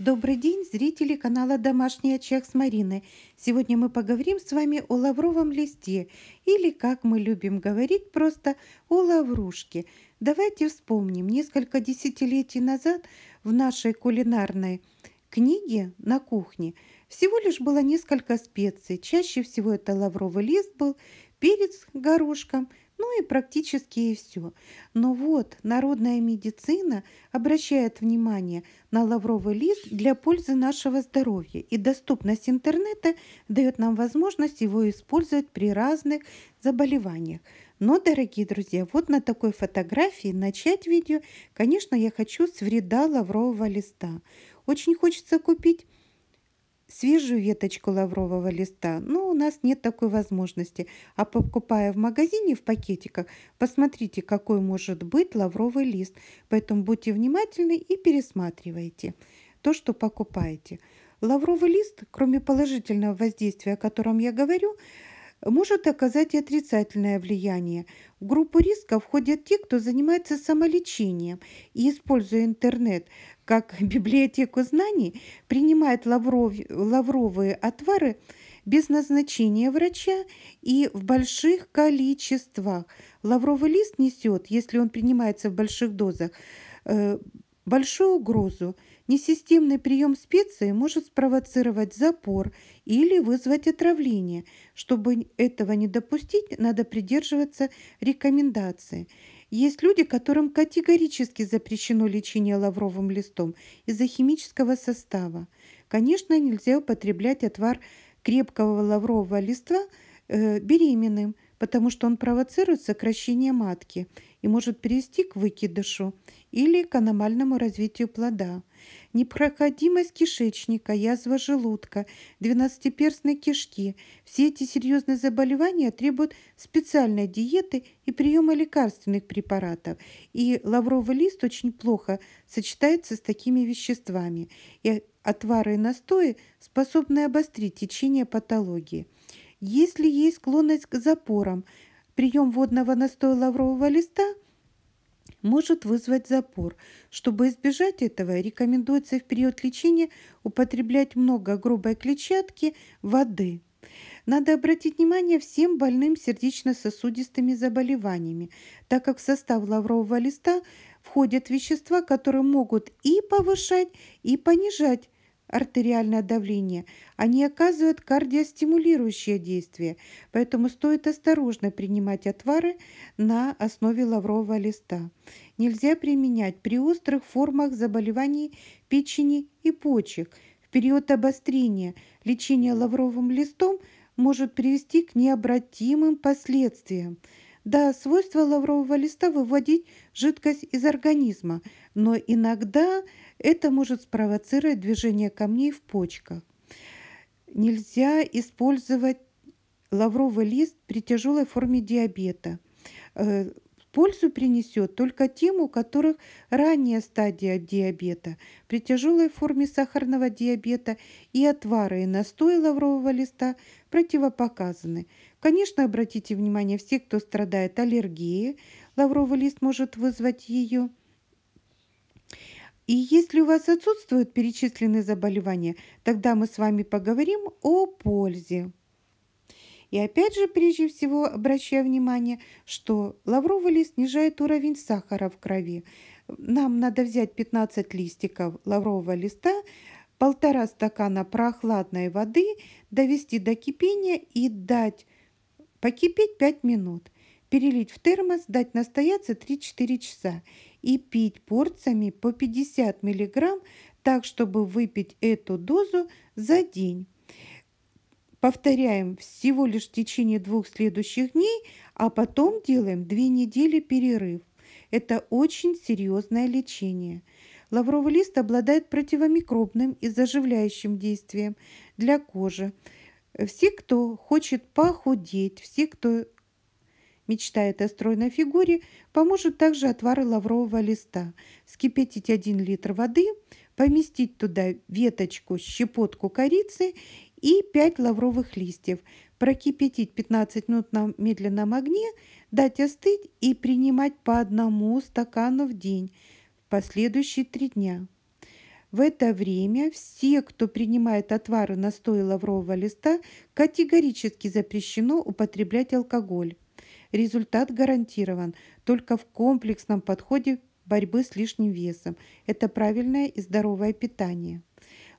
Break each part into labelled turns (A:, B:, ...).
A: Добрый день, зрители канала «Домашний очаг» с Мариной. Сегодня мы поговорим с вами о лавровом листе, или, как мы любим говорить, просто о лаврушке. Давайте вспомним, несколько десятилетий назад в нашей кулинарной книге на кухне всего лишь было несколько специй. Чаще всего это лавровый лист был, перец горошком – ну и практически все. Но вот народная медицина обращает внимание на лавровый лист для пользы нашего здоровья, и доступность интернета дает нам возможность его использовать при разных заболеваниях. Но, дорогие друзья, вот на такой фотографии начать видео, конечно, я хочу с вреда лаврового листа. Очень хочется купить свежую веточку лаврового листа, но у нас нет такой возможности. А покупая в магазине в пакетиках, посмотрите, какой может быть лавровый лист. Поэтому будьте внимательны и пересматривайте то, что покупаете. Лавровый лист, кроме положительного воздействия, о котором я говорю, может оказать и отрицательное влияние. В группу риска входят те, кто занимается самолечением и, используя интернет, как библиотеку знаний, принимает лавров, лавровые отвары без назначения врача и в больших количествах. Лавровый лист несет, если он принимается в больших дозах, э, большую угрозу. Несистемный прием специи может спровоцировать запор или вызвать отравление. Чтобы этого не допустить, надо придерживаться рекомендации. Есть люди, которым категорически запрещено лечение лавровым листом из-за химического состава. Конечно, нельзя употреблять отвар крепкого лаврового листа э, беременным, потому что он провоцирует сокращение матки и может привести к выкидышу или к аномальному развитию плода. Непроходимость кишечника, язва желудка, двенадцатиперстной кишки – все эти серьезные заболевания требуют специальной диеты и приема лекарственных препаратов, и лавровый лист очень плохо сочетается с такими веществами, и отвары и настои способны обострить течение патологии. Если есть склонность к запорам – прием водного настоя лаврового листа может вызвать запор. Чтобы избежать этого, рекомендуется в период лечения употреблять много грубой клетчатки, воды. Надо обратить внимание всем больным сердечно-сосудистыми заболеваниями, так как в состав лаврового листа входят вещества, которые могут и повышать, и понижать артериальное давление, они оказывают кардиостимулирующее действие, поэтому стоит осторожно принимать отвары на основе лаврового листа. Нельзя применять при острых формах заболеваний печени и почек. В период обострения лечение лавровым листом может привести к необратимым последствиям. Да, свойство лаврового листа выводить жидкость из организма, но иногда это может спровоцировать движение камней в почках. Нельзя использовать лавровый лист при тяжелой форме диабета. Э, пользу принесет только тем, у которых ранняя стадия диабета. При тяжелой форме сахарного диабета и отвары и настой лаврового листа противопоказаны. Конечно, обратите внимание, все, кто страдает аллергией, лавровый лист может вызвать ее – и если у вас отсутствуют перечисленные заболевания, тогда мы с вами поговорим о пользе. И опять же, прежде всего, обращаю внимание, что лавровый лист снижает уровень сахара в крови. Нам надо взять 15 листиков лаврового листа, полтора стакана прохладной воды, довести до кипения и дать покипеть 5 минут перелить в термос, дать настояться 3-4 часа и пить порциями по 50 мг, так, чтобы выпить эту дозу за день. Повторяем всего лишь в течение двух следующих дней, а потом делаем две недели перерыв. Это очень серьезное лечение. Лавровый лист обладает противомикробным и заживляющим действием для кожи. Все, кто хочет похудеть, все, кто Мечтает о стройной фигуре, поможет также отвар лаврового листа. Вскипятить 1 литр воды, поместить туда веточку, щепотку корицы и 5 лавровых листьев. Прокипятить 15 минут на медленном огне, дать остыть и принимать по одному стакану в день в последующие 3 дня. В это время все, кто принимает отвары настоя лаврового листа, категорически запрещено употреблять алкоголь. Результат гарантирован только в комплексном подходе борьбы с лишним весом. Это правильное и здоровое питание.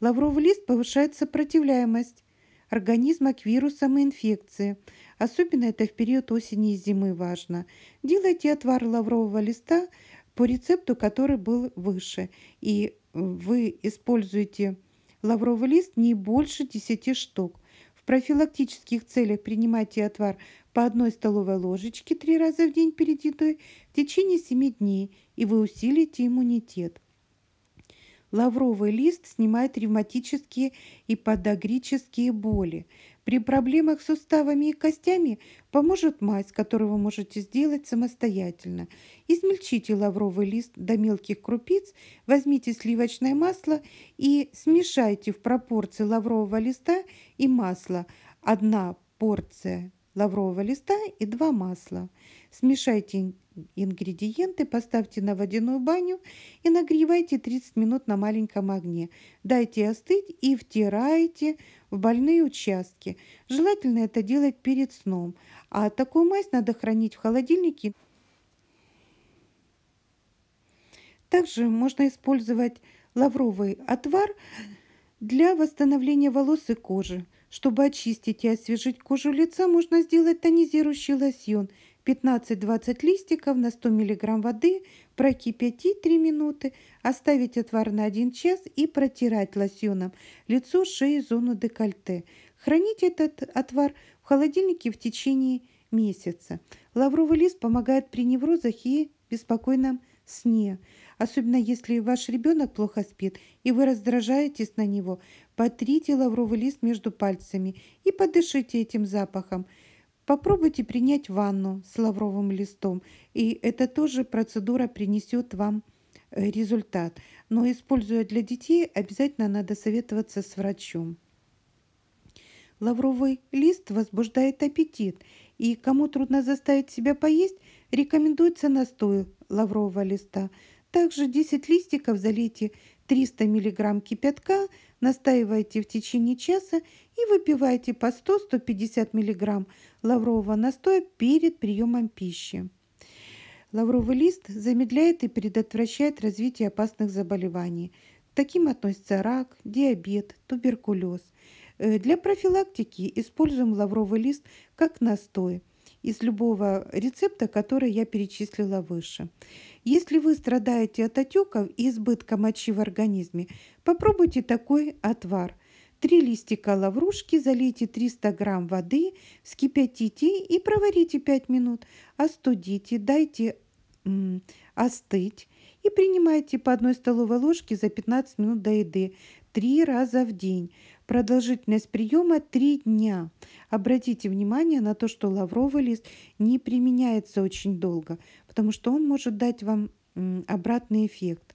A: Лавровый лист повышает сопротивляемость организма к вирусам и инфекции. Особенно это в период осени и зимы важно. Делайте отвар лаврового листа по рецепту, который был выше. И э, вы используете лавровый лист не больше 10 штук. В профилактических целях принимайте отвар по одной столовой ложечке три раза в день перед едой в течение семи дней, и вы усилите иммунитет. Лавровый лист снимает ревматические и подагрические боли. При проблемах с суставами и костями поможет мазь, которую вы можете сделать самостоятельно. Измельчите лавровый лист до мелких крупиц, возьмите сливочное масло и смешайте в пропорции лаврового листа и масла. Одна порция лаврового листа и 2 масла. Смешайте ингредиенты, поставьте на водяную баню и нагревайте 30 минут на маленьком огне. Дайте остыть и втирайте в больные участки. Желательно это делать перед сном. А такую мазь надо хранить в холодильнике. Также можно использовать лавровый отвар для восстановления волос и кожи. Чтобы очистить и освежить кожу лица, можно сделать тонизирующий лосьон 15-20 листиков на 100 мг воды, прокипятить 3 минуты, оставить отвар на 1 час и протирать лосьоном лицо, шею, зону декольте. Хранить этот отвар в холодильнике в течение месяца. Лавровый лист помогает при неврозах и беспокойном сне, особенно если ваш ребенок плохо спит, и вы раздражаетесь на него, потрите лавровый лист между пальцами и подышите этим запахом. Попробуйте принять ванну с лавровым листом, и эта тоже процедура принесет вам э, результат. Но используя для детей, обязательно надо советоваться с врачом. Лавровый лист возбуждает аппетит, и кому трудно заставить себя поесть – Рекомендуется настой лаврового листа. Также 10 листиков залейте 300 мг кипятка, настаивайте в течение часа и выпивайте по 100-150 мг лаврового настоя перед приемом пищи. Лавровый лист замедляет и предотвращает развитие опасных заболеваний. К таким относятся рак, диабет, туберкулез. Э, для профилактики используем лавровый лист как настой – из любого рецепта, который я перечислила выше. Если вы страдаете от отеков и избытка мочи в организме, попробуйте такой отвар. Три листика лаврушки залейте 300 грамм воды, вскипятите и проварите 5 минут. Остудите, дайте м, остыть и принимайте по одной столовой ложке за 15 минут до еды три раза в день. Продолжительность приема 3 дня. Обратите внимание на то, что лавровый лист не применяется очень долго, потому что он может дать вам обратный эффект.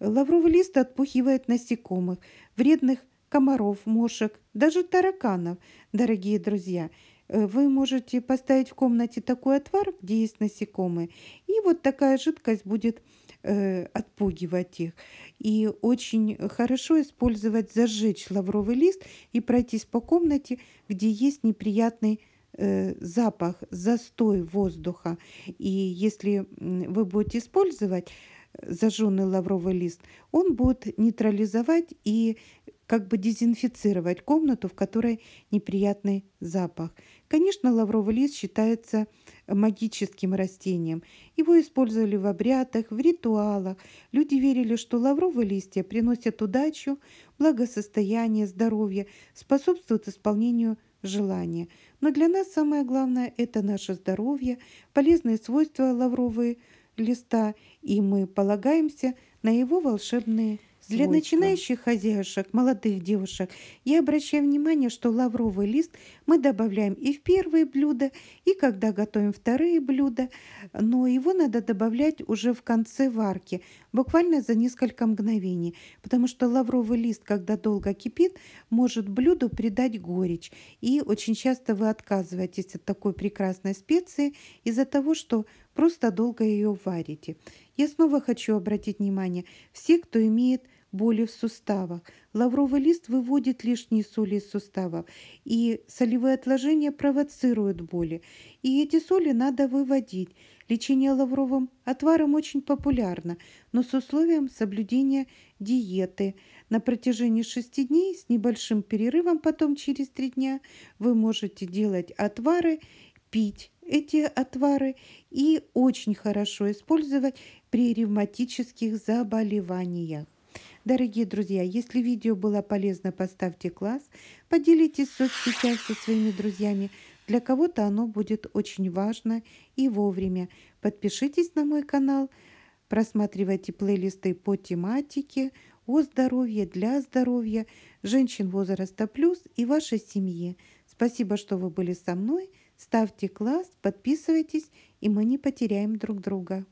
A: Лавровый лист отпухивает насекомых, вредных комаров, мошек, даже тараканов, дорогие друзья – Э, вы можете поставить в комнате такой отвар, где есть насекомые, и вот такая жидкость будет э, отпугивать их. И очень хорошо использовать зажечь лавровый лист и пройтись по комнате, где есть неприятный э, запах, застой воздуха. И если вы будете использовать зажженный лавровый лист, он будет нейтрализовать и как бы дезинфицировать комнату, в которой неприятный запах. Конечно, лавровый лист считается магическим растением. Его использовали в обрядах, в ритуалах. Люди верили, что лавровые листья приносят удачу, благосостояние, здоровье, способствуют исполнению желания. Но для нас самое главное – это наше здоровье, полезные свойства лавровые листа, и мы полагаемся на его волшебные для начинающих хозяюшек, молодых девушек, я обращаю внимание, что лавровый лист мы добавляем и в первые блюда, и когда готовим вторые блюда, но его надо добавлять уже в конце варки, буквально за несколько мгновений, потому что лавровый лист, когда долго кипит, может блюду придать горечь. И очень часто вы отказываетесь от такой прекрасной специи из-за того, что просто долго ее варите. Я снова хочу обратить внимание, все, кто имеет боли в суставах. Лавровый лист выводит лишние соли из суставов, и солевые отложения провоцируют боли. И эти соли надо выводить. Лечение лавровым отваром очень популярно, но с условием соблюдения диеты. На протяжении 6 дней с небольшим перерывом, потом через 3 дня вы можете делать отвары, пить эти отвары и очень хорошо использовать при ревматических заболеваниях. Дорогие друзья, если видео было полезно, поставьте класс, поделитесь в со своими друзьями. Для кого-то оно будет очень важно и вовремя. Подпишитесь на мой канал, просматривайте плейлисты по тематике о здоровье, для здоровья, женщин возраста плюс и вашей семьи. Спасибо, что вы были со мной. Ставьте класс, подписывайтесь, и мы не потеряем друг друга.